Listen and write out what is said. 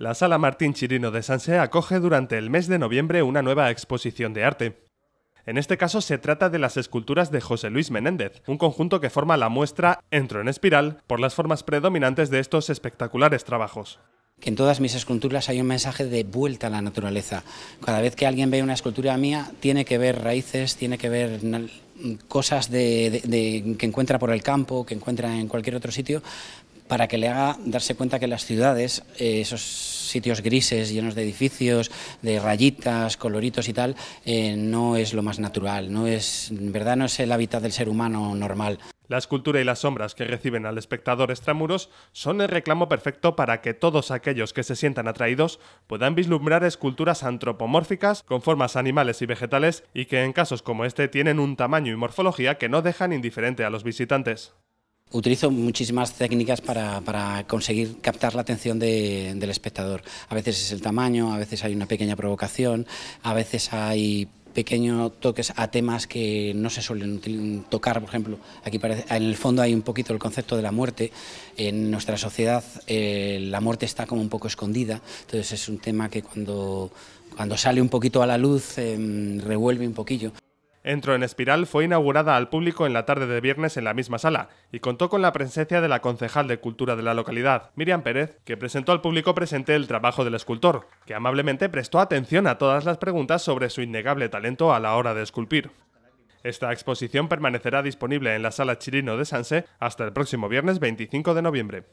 La Sala Martín Chirino de Sanse acoge durante el mes de noviembre una nueva exposición de arte. En este caso se trata de las esculturas de José Luis Menéndez, un conjunto que forma la muestra Entro en espiral por las formas predominantes de estos espectaculares trabajos que en todas mis esculturas hay un mensaje de vuelta a la naturaleza. Cada vez que alguien ve una escultura mía, tiene que ver raíces, tiene que ver cosas que encuentra por el campo, que encuentra en cualquier otro sitio, para que le haga darse cuenta que las ciudades, eh, esos sitios grises, llenos de edificios, de rayitas, coloritos y tal, eh, no es lo más natural, no es, en verdad no es el hábitat del ser humano normal. La escultura y las sombras que reciben al espectador extramuros son el reclamo perfecto para que todos aquellos que se sientan atraídos puedan vislumbrar esculturas antropomórficas con formas animales y vegetales y que en casos como este tienen un tamaño y morfología que no dejan indiferente a los visitantes. Utilizo muchísimas técnicas para, conseguir captar la atención de, del espectador. A veces es el tamaño, a veces hay una pequeña provocación, a veces hay pequeños toques a temas que no se suelen tocar, por ejemplo, aquí en el fondo hay un poquito el concepto de la muerte, en nuestra sociedad eh, la muerte está como un poco escondida, entonces es un tema que cuando, cuando sale un poquito a la luz em, revuelve un poquillo, Entro en Espiral fue inaugurada al público en la tarde de viernes en la misma sala y contó con la presencia de la concejal de cultura de la localidad, Miriam Pérez, que presentó al público presente el trabajo del escultor, que amablemente prestó atención a todas las preguntas sobre su innegable talento a la hora de esculpir. Esta exposición permanecerá disponible en la sala Chirino de Sanse hasta el próximo viernes 25 de noviembre.